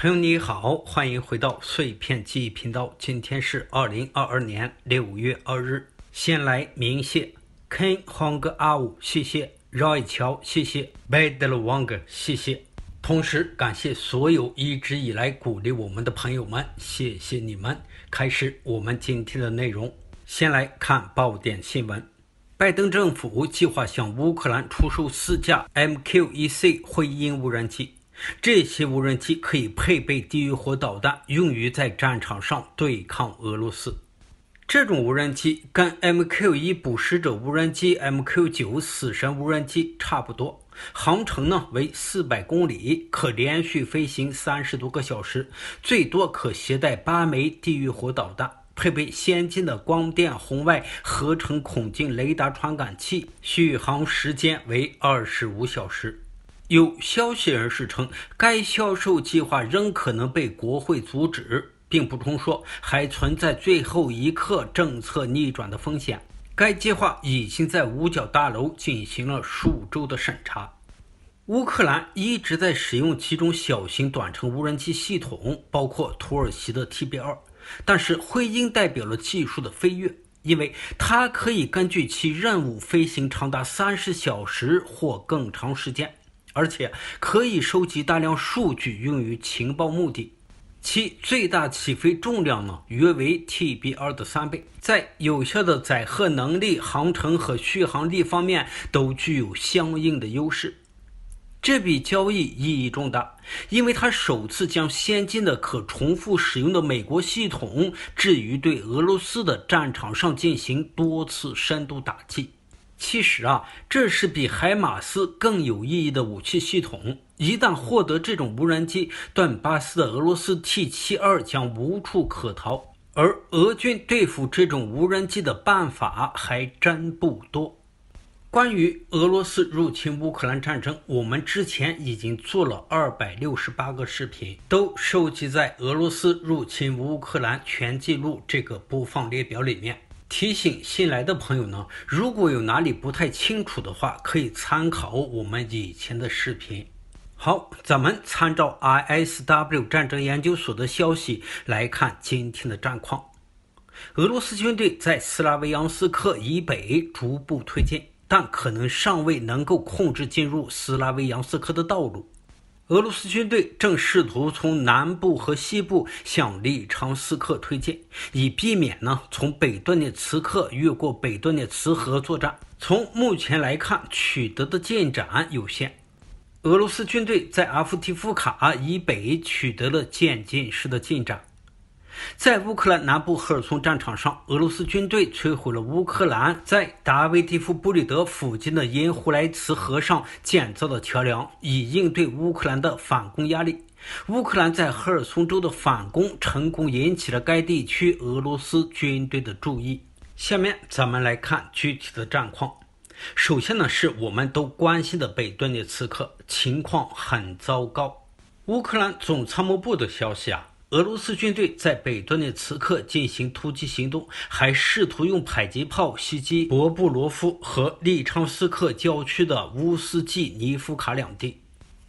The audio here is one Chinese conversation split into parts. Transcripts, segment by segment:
朋友你好，欢迎回到碎片记忆频道。今天是二零二二年六月二日。先来鸣谢 Ken h o n g A 阿五，谢谢 r a y q 谢谢 Badal Wang r 谢谢。同时感谢所有一直以来鼓励我们的朋友们，谢谢你们。开始我们今天的内容。先来看爆点新闻：拜登政府计划向乌克兰出售四架 MQ-1C 灰鹰无人机。这些无人机可以配备地狱火导弹，用于在战场上对抗俄罗斯。这种无人机跟 MQ1 捕食者无人机、MQ9 死神无人机差不多，航程呢为400公里，可连续飞行30多个小时，最多可携带8枚地狱火导弹，配备先进的光电红外合成孔径雷达传感器，续航时间为25小时。有消息人士称，该销售计划仍可能被国会阻止，并补充说，还存在最后一刻政策逆转的风险。该计划已经在五角大楼进行了数周的审查。乌克兰一直在使用几种小型短程无人机系统，包括土耳其的 TBL，但是灰鹰代表了技术的飞跃，因为它可以根据其任务飞行长达三十小时或更长时间。而且可以收集大量数据用于情报目的。其最大起飞重量呢，约为 TB2 的三倍，在有效的载荷能力、航程和续航力方面都具有相应的优势。这笔交易意义重大，因为它首次将先进的可重复使用的美国系统置于对俄罗斯的战场上进行多次深度打击。其实啊，这是比海马斯更有意义的武器系统。一旦获得这种无人机，顿巴斯的俄罗斯 T 七二将无处可逃。而俄军对付这种无人机的办法还真不多。关于俄罗斯入侵乌克兰战争，我们之前已经做了二百六十八个视频，都收集在《俄罗斯入侵乌克兰全记录》这个播放列表里面。提醒新来的朋友呢，如果有哪里不太清楚的话，可以参考我们以前的视频。好，咱们参照 ISW 战争研究所的消息来看今天的战况。俄罗斯军队在斯拉维扬斯克以北逐步推进，但可能尚未能够控制进入斯拉维扬斯克的道路。俄罗斯军队正试图从南部和西部向利昌斯克推进，以避免呢从北顿涅茨克越过北顿涅茨河作战。从目前来看，取得的进展有限。俄罗斯军队在阿夫提夫卡以北取得了渐进式的进展。在乌克兰南部赫尔松战场上，俄罗斯军队摧毁了乌克兰在达维蒂夫布里德附近的因胡莱茨河上建造的桥梁，以应对乌克兰的反攻压力。乌克兰在赫尔松州的反攻成功引起了该地区俄罗斯军队的注意。下面咱们来看具体的战况。首先呢，是我们都关心的北顿涅茨克，情况很糟糕。乌克兰总参谋部的消息啊。俄罗斯军队在北顿涅茨克进行突击行动，还试图用迫击炮袭击博布罗夫和利昌斯克郊区的乌斯季尼夫卡两地。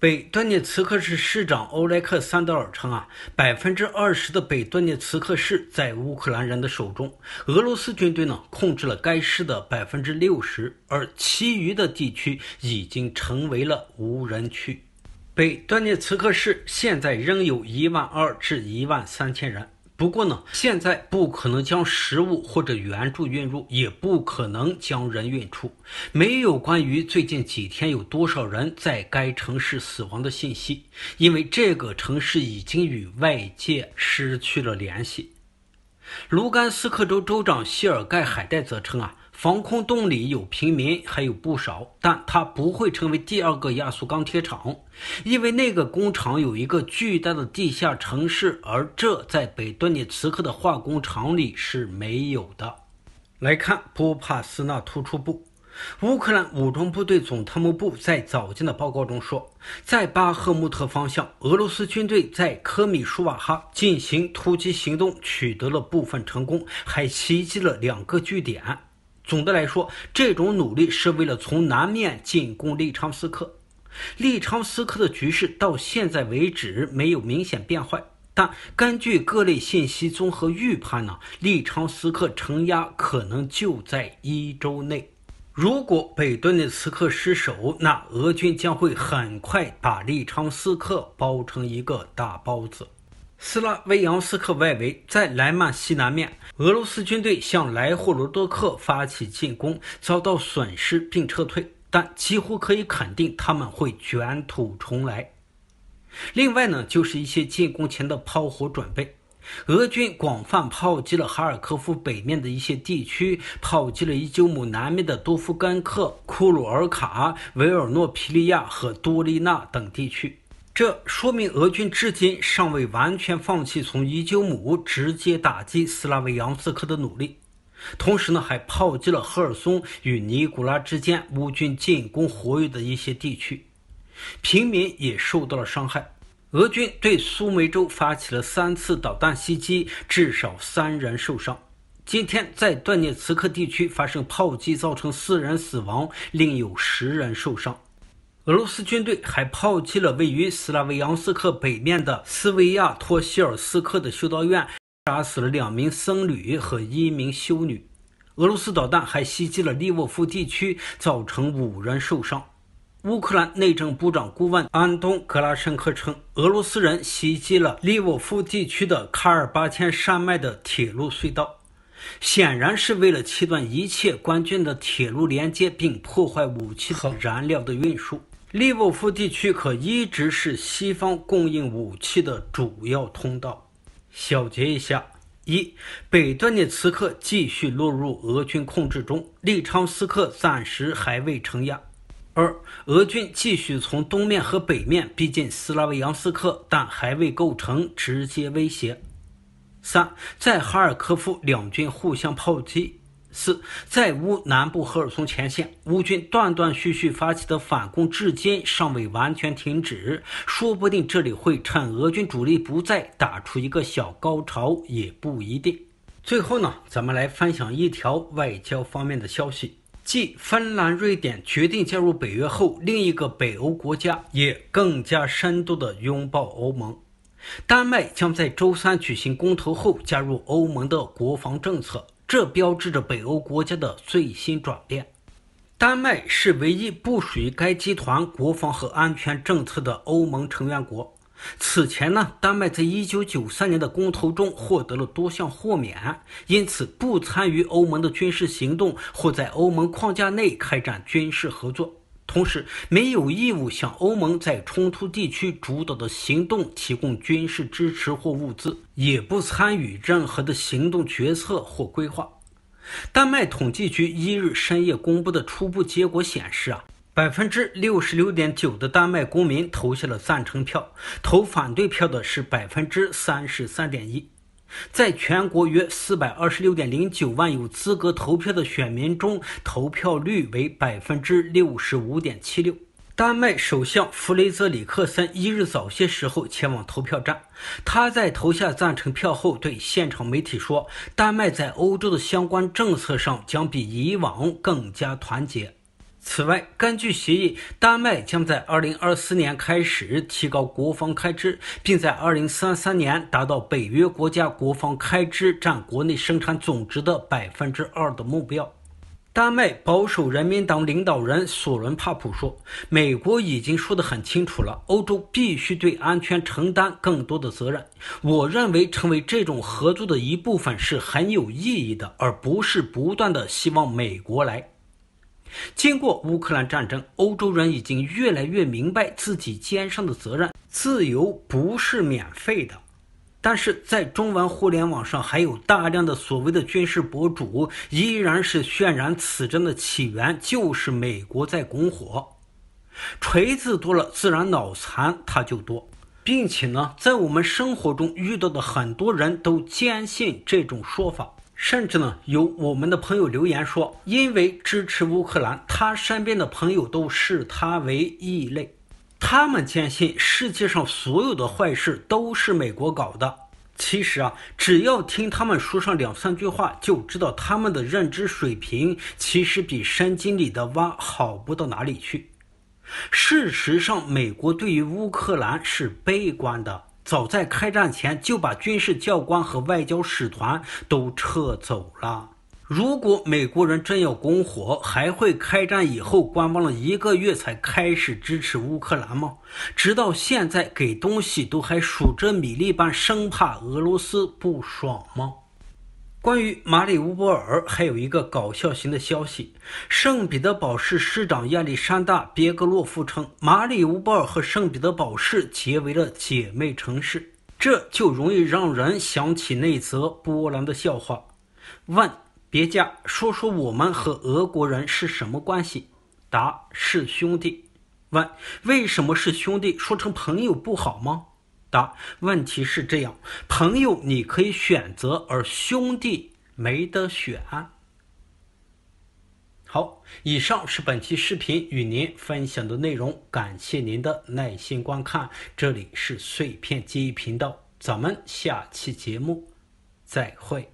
北顿涅茨克市市长欧莱克·桑德尔称：“啊，百分之二十的北顿涅茨克市在乌克兰人的手中，俄罗斯军队呢控制了该市的百分之六十，而其余的地区已经成为了无人区。”北顿涅茨克市现在仍有一万二至一万三千人。不过呢，现在不可能将食物或者援助运入，也不可能将人运出。没有关于最近几天有多少人在该城市死亡的信息，因为这个城市已经与外界失去了联系。卢甘斯克州州长谢尔盖·海代则称啊。防空洞里有平民，还有不少，但它不会成为第二个亚速钢铁厂，因为那个工厂有一个巨大的地下城市，而这在北顿涅茨克的化工厂里是没有的。来看波帕斯纳突出部，乌克兰武装部队总参谋部在早间的报告中说，在巴赫穆特方向，俄罗斯军队在科米舒瓦哈进行突击行动，取得了部分成功，还袭击了两个据点。总的来说，这种努力是为了从南面进攻利昌斯克。利昌斯克的局势到现在为止没有明显变坏，但根据各类信息综合预判呢，利昌斯克承压可能就在一周内。如果北顿涅茨克失守，那俄军将会很快把利昌斯克包成一个大包子。斯拉维扬斯克外围，在莱曼西南面，俄罗斯军队向莱霍罗多克发起进攻，遭到损失并撤退，但几乎可以肯定他们会卷土重来。另外呢，就是一些进攻前的炮火准备，俄军广泛炮击了哈尔科夫北面的一些地区，炮击了伊久姆南面的多夫甘克、库鲁尔卡、维尔诺皮利亚和多利纳等地区。这说明俄军至今尚未完全放弃从伊久姆直接打击斯拉维扬斯克的努力，同时呢还炮击了赫尔松与尼古拉之间乌军进攻活跃的一些地区，平民也受到了伤害。俄军对苏梅州发起了三次导弹袭击，至少三人受伤。今天在顿涅茨克地区发生炮击，造成四人死亡，另有十人受伤。俄罗斯军队还炮击了位于斯拉维扬斯克北面的斯维亚托希尔斯克的修道院，杀死了两名僧侣和一名修女。俄罗斯导弹还袭击了利沃夫地区，造成五人受伤。乌克兰内政部长顾问安东·格拉申科称，俄罗斯人袭击了利沃夫地区的卡尔巴千山脉的铁路隧道，显然是为了切断一切关键的铁路连接，并破坏武器和燃料的运输。利沃夫地区可一直是西方供应武器的主要通道。小结一下：一、北顿涅茨克继续落入俄军控制中，利昌斯克暂时还未成压；二、俄军继续从东面和北面逼近斯拉维扬斯克，但还未构成直接威胁；三、在哈尔科夫，两军互相炮击。四，在乌南部赫尔松前线，乌军断断续续发起的反攻至今尚未完全停止，说不定这里会趁俄军主力不在，打出一个小高潮，也不一定。最后呢，咱们来分享一条外交方面的消息，继芬兰、瑞典决定加入北约后，另一个北欧国家也更加深度的拥抱欧盟，丹麦将在周三举行公投后加入欧盟的国防政策。这标志着北欧国家的最新转变。丹麦是唯一不属于该集团国防和安全政策的欧盟成员国。此前呢，丹麦在一九九三年的公投中获得了多项豁免，因此不参与欧盟的军事行动或在欧盟框架内开展军事合作。同时，没有义务向欧盟在冲突地区主导的行动提供军事支持或物资，也不参与任何的行动决策或规划。丹麦统计局一日深夜公布的初步结果显示，啊，百分之六十六点九的丹麦公民投下了赞成票，投反对票的是百分之三十三点一。在全国约四百二十六点零九万有资格投票的选民中，投票率为百分之六十五点七六。丹麦首相弗雷泽里克森一日早些时候前往投票站，他在投下赞成票后对现场媒体说：“丹麦在欧洲的相关政策上将比以往更加团结。”此外，根据协议，丹麦将在2024年开始提高国防开支，并在2033年达到北约国家国防开支占国内生产总值的2%的目标。丹麦保守人民党领导人索伦帕普说：“美国已经说得很清楚了，欧洲必须对安全承担更多的责任。我认为成为这种合作的一部分是很有意义的，而不是不断的希望美国来。”经过乌克兰战争，欧洲人已经越来越明白自己肩上的责任。自由不是免费的，但是在中文互联网上，还有大量的所谓的军事博主，依然是渲染此战的起源就是美国在拱火。锤子多了，自然脑残他就多，并且呢，在我们生活中遇到的很多人都坚信这种说法。甚至呢，有我们的朋友留言说，因为支持乌克兰，他身边的朋友都视他为异类。他们坚信世界上所有的坏事都是美国搞的。其实啊，只要听他们说上两三句话，就知道他们的认知水平其实比山井里的蛙好不到哪里去。事实上，美国对于乌克兰是悲观的。早在开战前就把军事教官和外交使团都撤走了。如果美国人真要拱火，还会开战以后观望了一个月才开始支持乌克兰吗？直到现在给东西都还数着米粒般，生怕俄罗斯不爽吗？关于马里乌波尔，还有一个搞笑型的消息。圣彼得堡市市长亚历山大·别格洛夫称，马里乌波尔和圣彼得堡市结为了姐妹城市，这就容易让人想起那则波兰的笑话。问别家，说说我们和俄国人是什么关系？答是兄弟。问为什么是兄弟？说成朋友不好吗？答，问题是这样，朋友你可以选择，而兄弟没得选。好，以上是本期视频与您分享的内容，感谢您的耐心观看。这里是碎片记忆频道，咱们下期节目再会。